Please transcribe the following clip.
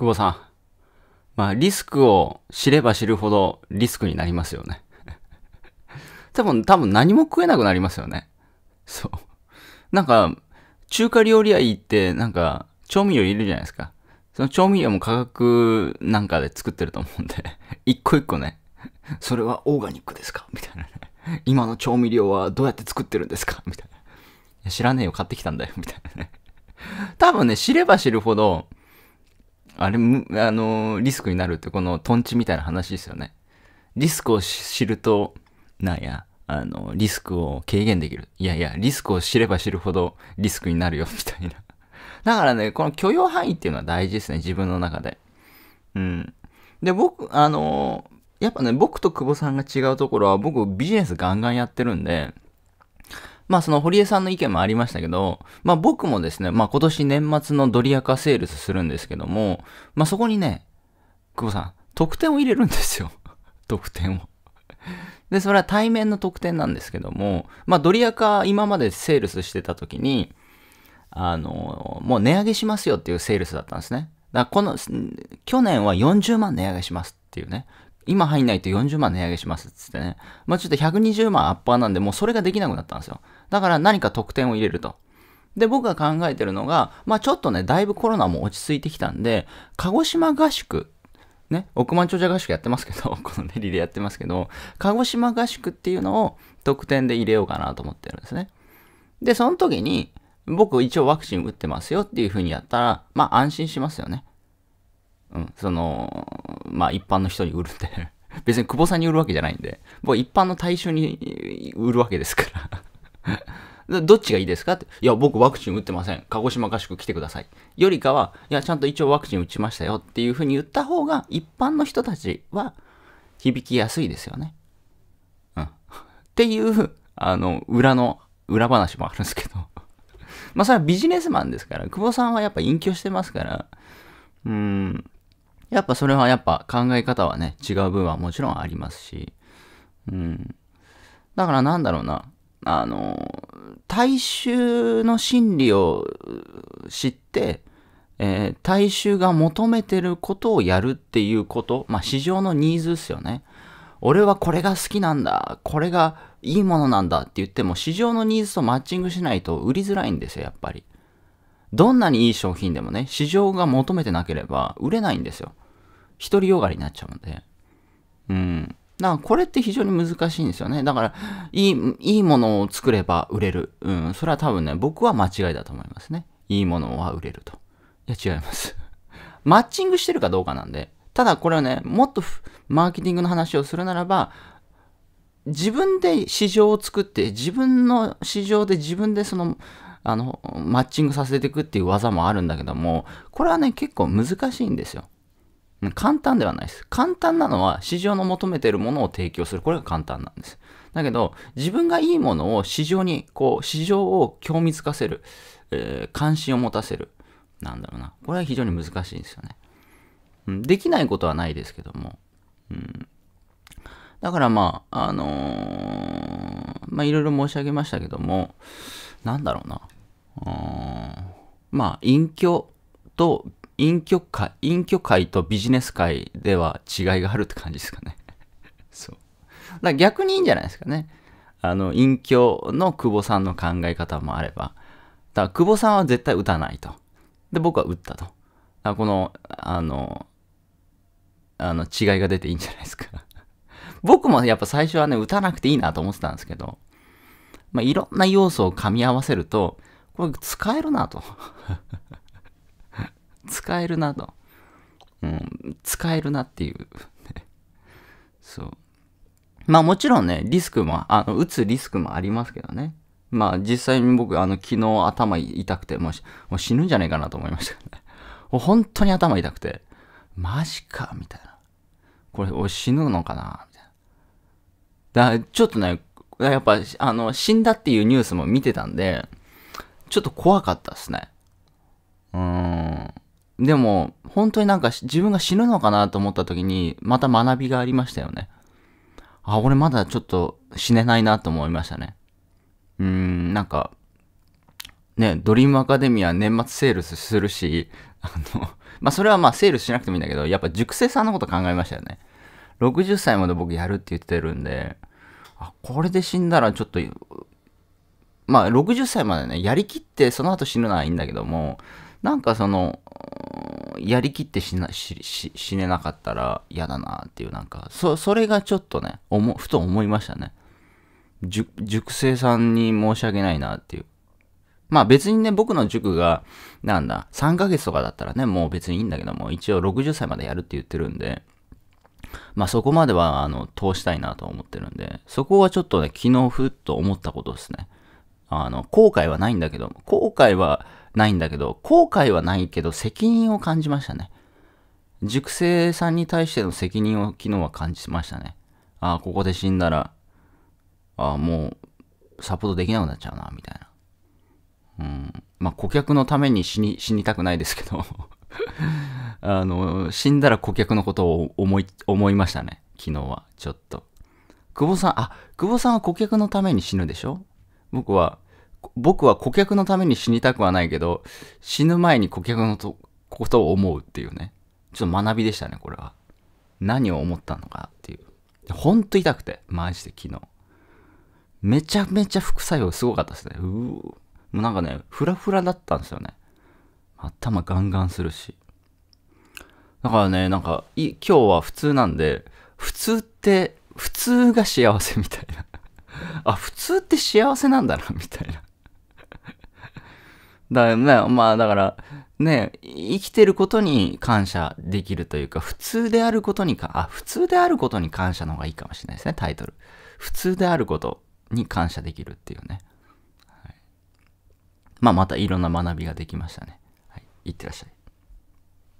久保さん。まあ、リスクを知れば知るほどリスクになりますよね。多分、多分何も食えなくなりますよね。そう。なんか、中華料理屋行って、なんか、調味料いるじゃないですか。その調味料も価格なんかで作ってると思うんで 一個一個ね、それはオーガニックですかみたいなね。今の調味料はどうやって作ってるんですかみたいな。知らねえよ、買ってきたんだよ、みたいなね。多分ね、知れば知るほど、あれ、あの、リスクになるって、このトンチみたいな話ですよね。リスクを知ると、なんや、あの、リスクを軽減できる。いやいや、リスクを知れば知るほどリスクになるよ、みたいな。だからね、この許容範囲っていうのは大事ですね、自分の中で。うん。で、僕、あの、やっぱね、僕と久保さんが違うところは、僕ビジネスガンガンやってるんで、まあその堀江さんの意見もありましたけど、まあ僕もですね、まあ今年年末のドリアカセールスするんですけども、まあそこにね、久保さん、特典を入れるんですよ。特 典を。で、それは対面の特典なんですけども、まあドリアカ今までセールスしてた時に、あの、もう値上げしますよっていうセールスだったんですね。だからこの、去年は40万値上げしますっていうね、今入んないと40万値上げしますっつってね。まあちょっと120万アッパーなんで、もうそれができなくなったんですよ。だから何か特典を入れると。で、僕が考えてるのが、まあちょっとね、だいぶコロナも落ち着いてきたんで、鹿児島合宿、ね、億万長者合宿やってますけど、この練りでやってますけど、鹿児島合宿っていうのを特典で入れようかなと思ってるんですね。で、その時に、僕一応ワクチン打ってますよっていうふうにやったら、まあ安心しますよね。うん、その、まあ一般の人に売るんで 別に久保さんに売るわけじゃないんで、僕一般の対象に売るわけですから どっちがいいですかって。いや、僕ワクチン打ってません。鹿児島合宿来てください。よりかは、いや、ちゃんと一応ワクチン打ちましたよっていうふうに言った方が、一般の人たちは響きやすいですよね。うん。っていう、あの、裏の、裏話もあるんですけど まあ、それはビジネスマンですから、久保さんはやっぱ隠居してますから、うん、やっぱそれはやっぱ考え方はね、違う部分はもちろんありますし、うん。だからなんだろうな、あの、大衆の心理を知って、えー、大衆が求めてることをやるっていうこと、まあ市場のニーズっすよね。俺はこれが好きなんだ、これがいいものなんだって言っても市場のニーズとマッチングしないと売りづらいんですよ、やっぱり。どんなにいい商品でもね、市場が求めてなければ売れないんですよ。独りよがりになっちゃうので。うん。だからこれって非常に難しいんですよね。だから、いい、いいものを作れば売れる。うん。それは多分ね、僕は間違いだと思いますね。いいものは売れると。いや、違います マッチングしてるかどうかなんで。ただこれはね、もっとマーケティングの話をするならば、自分で市場を作って、自分の市場で自分でそのあの、マッチングさせていくっていう技もあるんだけども、これはね、結構難しいんですよ。簡単ではないです。簡単なのは市場の求めているものを提供する。これが簡単なんです。だけど、自分がいいものを市場に、こう、市場を興味づかせる、えー、関心を持たせる。なんだろうな。これは非常に難しいんですよね。うん、できないことはないですけども。うん、だからまあ、あのー、まあいろいろ申し上げましたけども、なんだろうな。うん。まあ、隠居と、隠居会、隠居会とビジネス界では違いがあるって感じですかね。そう。だから逆にいいんじゃないですかね。あの、隠居の久保さんの考え方もあれば。だから久保さんは絶対打たないと。で、僕は打ったと。だこの、あの、あの違いが出ていいんじゃないですか僕もやっぱ最初はね、打たなくていいなと思ってたんですけど、まあ、いろんな要素を噛み合わせると、これ使えるなと。使えるなと。うん、使えるなっていう。そう。まあもちろんね、リスクも、あの、打つリスクもありますけどね。まあ実際に僕、あの、昨日頭痛くて、もうもう死ぬんじゃねえかなと思いましたね。もう本当に頭痛くて、マジかみたいな。これ、死ぬのかなみたいな。だちょっとね、やっぱ、あの、死んだっていうニュースも見てたんで、ちょっと怖かったっすね。うーん。でも、本当になんか自分が死ぬのかなと思った時に、また学びがありましたよね。あ、俺まだちょっと死ねないなと思いましたね。うーん、なんか、ね、ドリームアカデミア年末セールスするし、あの、まあ、それはまセールスしなくてもいいんだけど、やっぱ熟成さんのこと考えましたよね。60歳まで僕やるって言ってるんで、あ、これで死んだらちょっと、まあ60歳までね、やりきってその後死ぬのはいいんだけども、なんかその、やりきって死な死死ねなかったら嫌だなっていうなんか、そ、それがちょっとね、思ふと思いましたね。熟成さんに申し訳ないなっていう。まあ別にね、僕の塾が、なんだ、3ヶ月とかだったらね、もう別にいいんだけども、一応60歳までやるって言ってるんで、まあそこまではあの通したいなと思ってるんで、そこはちょっとね、昨日ふっと思ったことですね。あの、後悔はないんだけど、後悔はないんだけど、後悔はないけど責任を感じましたね。熟成さんに対しての責任を昨日は感じましたね。ああ、ここで死んだら、ああ、もうサポートできなくなっちゃうな、みたいな。うん。まあ、顧客のために死に、死にたくないですけどあの、死んだら顧客のことを思い、思いましたね。昨日は、ちょっと。久保さん、あ、久保さんは顧客のために死ぬでしょ僕は、僕は顧客のために死にたくはないけど、死ぬ前に顧客のことを思うっていうね。ちょっと学びでしたね、これは。何を思ったのかっていう。ほんと痛くて、マジで昨日。めちゃめちゃ副作用すごかったですね。うもうなんかね、フラフラだったんですよね。頭ガンガンするし。だからね、なんか、い今日は普通なんで、普通って、普通が幸せみたいな。あ、普通って幸せなんだな、みたいな。だよね、まあだから、ね、生きてることに感謝できるというか、普通であることにか、あ、普通であることに感謝の方がいいかもしれないですね、タイトル。普通であることに感謝できるっていうね。はい、まあまたいろんな学びができましたね。はい、いってらっしゃい。